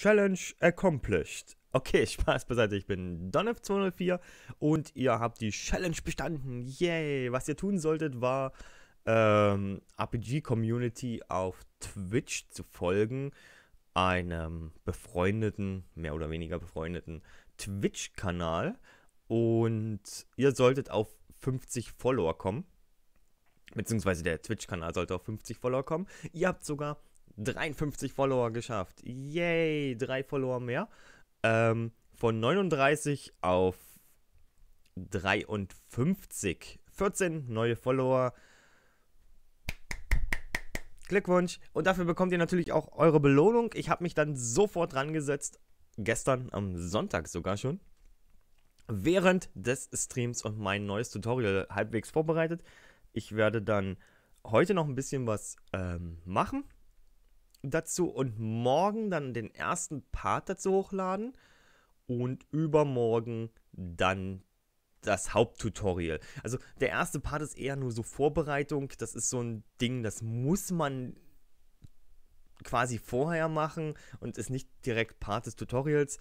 Challenge accomplished. Okay, Spaß beiseite, ich bin donnef 204 und ihr habt die Challenge bestanden. Yay! Was ihr tun solltet, war ähm, RPG Community auf Twitch zu folgen, einem befreundeten, mehr oder weniger befreundeten Twitch-Kanal. Und ihr solltet auf 50 Follower kommen. Beziehungsweise der Twitch-Kanal sollte auf 50 Follower kommen. Ihr habt sogar 53 Follower geschafft. Yay, drei Follower mehr. Ähm, von 39 auf 53. 14 neue Follower. Glückwunsch. Und dafür bekommt ihr natürlich auch eure Belohnung. Ich habe mich dann sofort dran gesetzt. Gestern am Sonntag sogar schon. Während des Streams und mein neues Tutorial halbwegs vorbereitet. Ich werde dann heute noch ein bisschen was ähm, machen dazu und morgen dann den ersten Part dazu hochladen und übermorgen dann das Haupttutorial. Also der erste Part ist eher nur so Vorbereitung. Das ist so ein Ding, das muss man quasi vorher machen und ist nicht direkt Part des Tutorials,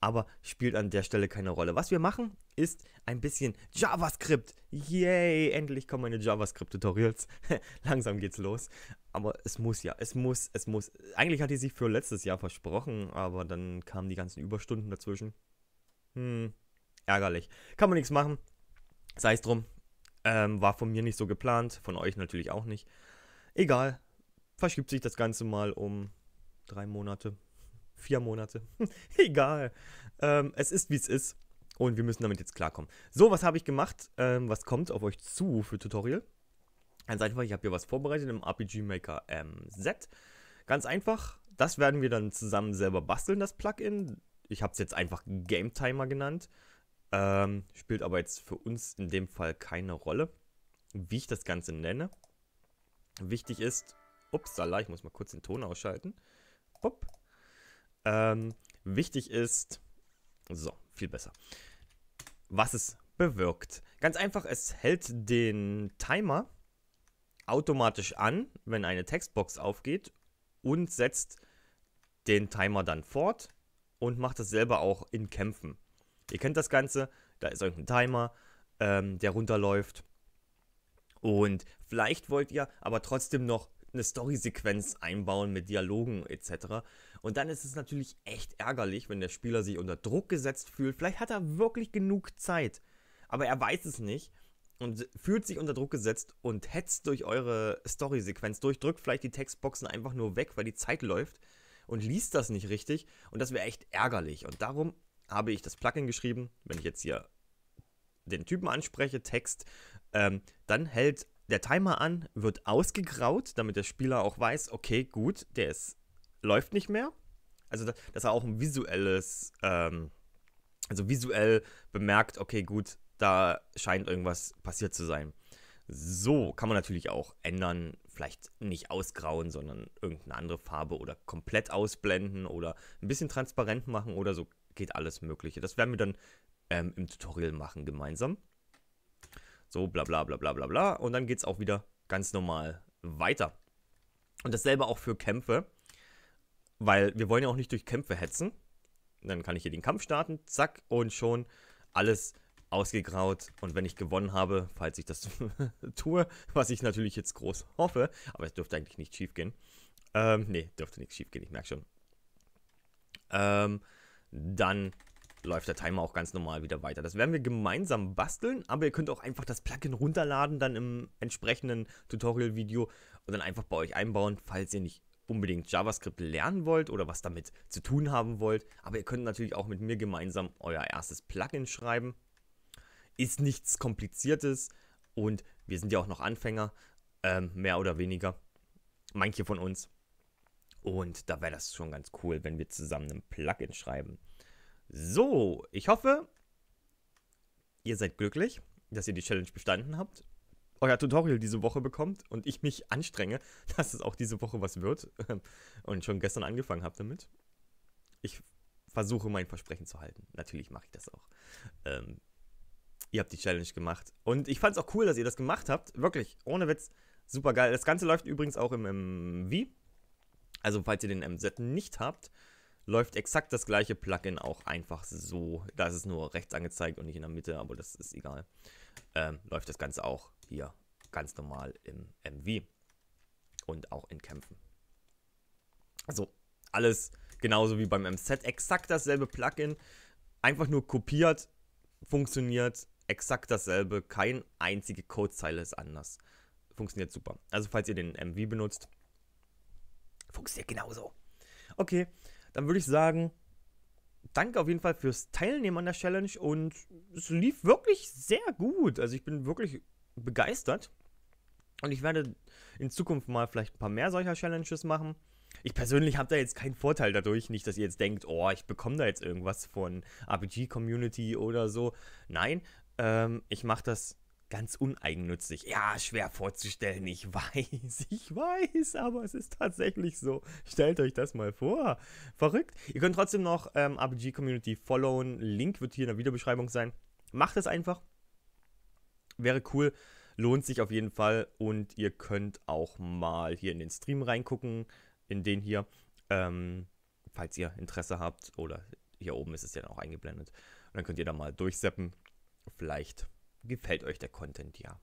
aber spielt an der Stelle keine Rolle. Was wir machen, ist ein bisschen JavaScript. Yay, endlich kommen meine JavaScript-Tutorials. Langsam geht's los. Aber es muss ja, es muss, es muss. Eigentlich hat die sich für letztes Jahr versprochen, aber dann kamen die ganzen Überstunden dazwischen. Hm, ärgerlich. Kann man nichts machen. Sei es drum. Ähm, war von mir nicht so geplant, von euch natürlich auch nicht. Egal. Verschiebt sich das Ganze mal um drei Monate, vier Monate. Egal. Ähm, es ist, wie es ist. Und wir müssen damit jetzt klarkommen. So, was habe ich gemacht? Ähm, was kommt auf euch zu für Tutorial? Ganz einfach, ich habe hier was vorbereitet im RPG Maker ähm, Set. Ganz einfach, das werden wir dann zusammen selber basteln, das Plugin. Ich habe es jetzt einfach Game Timer genannt. Ähm, spielt aber jetzt für uns in dem Fall keine Rolle, wie ich das Ganze nenne. Wichtig ist, upsala, ich muss mal kurz den Ton ausschalten. Upp. Ähm, wichtig ist, so, viel besser, was es bewirkt. Ganz einfach, es hält den Timer automatisch an, wenn eine Textbox aufgeht und setzt den Timer dann fort und macht das selber auch in Kämpfen. Ihr kennt das Ganze, da ist irgendein Timer, ähm, der runterläuft. Und vielleicht wollt ihr aber trotzdem noch eine Story-Sequenz einbauen mit Dialogen etc. Und dann ist es natürlich echt ärgerlich, wenn der Spieler sich unter Druck gesetzt fühlt. Vielleicht hat er wirklich genug Zeit, aber er weiß es nicht und fühlt sich unter Druck gesetzt und hetzt durch eure Story-Sequenz durch, drückt vielleicht die Textboxen einfach nur weg, weil die Zeit läuft und liest das nicht richtig und das wäre echt ärgerlich. Und darum habe ich das Plugin geschrieben, wenn ich jetzt hier den Typen anspreche, Text, ähm, dann hält der Timer an, wird ausgegraut, damit der Spieler auch weiß, okay, gut, der ist, läuft nicht mehr. Also, dass er auch ein visuelles, ähm, also visuell bemerkt, okay, gut, da scheint irgendwas passiert zu sein. So kann man natürlich auch ändern, vielleicht nicht ausgrauen, sondern irgendeine andere Farbe oder komplett ausblenden oder ein bisschen transparent machen oder so geht alles Mögliche. Das werden wir dann ähm, im Tutorial machen gemeinsam. So, bla bla bla bla bla bla. Und dann geht es auch wieder ganz normal weiter. Und dasselbe auch für Kämpfe, weil wir wollen ja auch nicht durch Kämpfe hetzen. Dann kann ich hier den Kampf starten, zack, und schon alles ausgegraut. Und wenn ich gewonnen habe, falls ich das tue, was ich natürlich jetzt groß hoffe, aber es dürfte eigentlich nicht schief gehen. Ähm, nee, dürfte nichts schief gehen, ich merke schon. Ähm, dann läuft der Timer auch ganz normal wieder weiter. Das werden wir gemeinsam basteln, aber ihr könnt auch einfach das Plugin runterladen, dann im entsprechenden Tutorial-Video und dann einfach bei euch einbauen, falls ihr nicht unbedingt JavaScript lernen wollt oder was damit zu tun haben wollt. Aber ihr könnt natürlich auch mit mir gemeinsam euer erstes Plugin schreiben ist nichts Kompliziertes und wir sind ja auch noch Anfänger, ähm, mehr oder weniger. Manche von uns. Und da wäre das schon ganz cool, wenn wir zusammen ein Plugin schreiben. So, ich hoffe, ihr seid glücklich, dass ihr die Challenge bestanden habt, euer Tutorial diese Woche bekommt und ich mich anstrenge, dass es auch diese Woche was wird und schon gestern angefangen habe damit. Ich versuche mein Versprechen zu halten. Natürlich mache ich das auch. Ähm, ihr habt die Challenge gemacht. Und ich fand es auch cool, dass ihr das gemacht habt. Wirklich, ohne Witz, super geil. Das Ganze läuft übrigens auch im MV. Also, falls ihr den MZ nicht habt, läuft exakt das gleiche Plugin auch einfach so. Da ist es nur rechts angezeigt und nicht in der Mitte, aber das ist egal. Ähm, läuft das Ganze auch hier ganz normal im MV und auch in Kämpfen. Also alles genauso wie beim MZ, exakt dasselbe Plugin, einfach nur kopiert, funktioniert exakt dasselbe, kein einzige Codezeile ist anders. Funktioniert super. Also falls ihr den MV benutzt, funktioniert genauso. Okay, dann würde ich sagen, danke auf jeden Fall fürs Teilnehmen an der Challenge und es lief wirklich sehr gut. Also ich bin wirklich begeistert und ich werde in Zukunft mal vielleicht ein paar mehr solcher Challenges machen. Ich persönlich habe da jetzt keinen Vorteil dadurch, nicht, dass ihr jetzt denkt, oh, ich bekomme da jetzt irgendwas von RPG-Community oder so. Nein, ähm, ich mache das ganz uneigennützig. Ja, schwer vorzustellen, ich weiß, ich weiß, aber es ist tatsächlich so. Stellt euch das mal vor. Verrückt. Ihr könnt trotzdem noch ähm, RPG Community followen. Link wird hier in der Videobeschreibung sein. Macht es einfach. Wäre cool. Lohnt sich auf jeden Fall. Und ihr könnt auch mal hier in den Stream reingucken. In den hier. Ähm, falls ihr Interesse habt. Oder hier oben ist es ja auch eingeblendet. Und dann könnt ihr da mal durchseppen vielleicht gefällt euch der Content ja.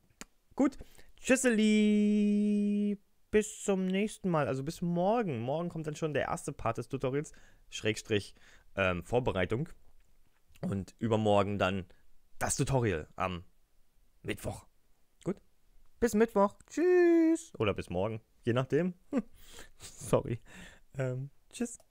Gut, tschüsseli, bis zum nächsten Mal, also bis morgen. Morgen kommt dann schon der erste Part des Tutorials, Schrägstrich ähm, Vorbereitung. Und übermorgen dann das Tutorial am Mittwoch. Gut, bis Mittwoch, tschüss. Oder bis morgen, je nachdem. Sorry, ähm, tschüss.